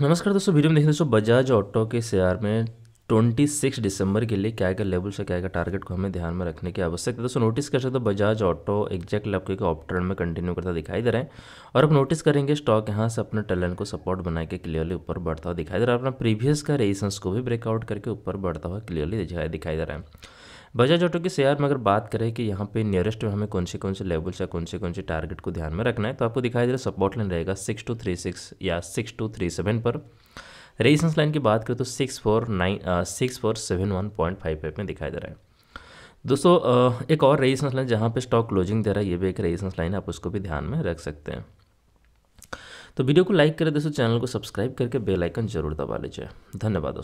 नमस्कार दोस्तों वीडियो में देखिए दोस्तों बजाज ऑटो के शेयर में 26 दिसंबर के लिए क्या क्या लेवल से क्या क्या टारगेट को हमें ध्यान में रखने की आवश्यकता है दोस्तों नोटिस कर सकते हो बजाज ऑटो एग्जैक्ट लेवल के ऑप्टर्न में कंटिन्यू करता दिखाई दे रहा है और अब नोटिस करेंगे स्टॉक यहाँ से अपने टैलेंट को सपोर्ट बना के क्लियरली ऊपर बढ़ता हुआ दिखाई दे रहा है अपना प्रीवियस का रेजिस्टेंस को भी ब्रेकआउट करके ऊपर बढ़ता हुआ क्लियरली दिखाई दे रहा है बजाज ऑटो के शेयर में अगर बात करें कि यहाँ पे नियरेस्ट में हमें कौन से कौन से लेवल्स या कौन से कौन से टारगेट को ध्यान में रखना है तो आपको दिखाई दे रहा सपोर्ट लाइन रहेगा सिक्स टू थ्री सिक्स या सिक्स टू थ्री सेवन पर रेजिस्टेंस लाइन की बात करें तो six four nine six four seven one point five five में दिखाई दे रहा है दोस्तों एक और रेजिस्टेंस लाइन जहाँ पे स्टॉक क्लोजिंग दे रहा है ये भी एक रेजिस्टेंस लाइन आप उसको भी ध्यान में रख सकते हैं तो वीडियो को लाइक करें दोस्तों चैनल को सब्सक्राइब करके बेल आइकन जरूर दबा लीजिए धन्यवाद दोस्तों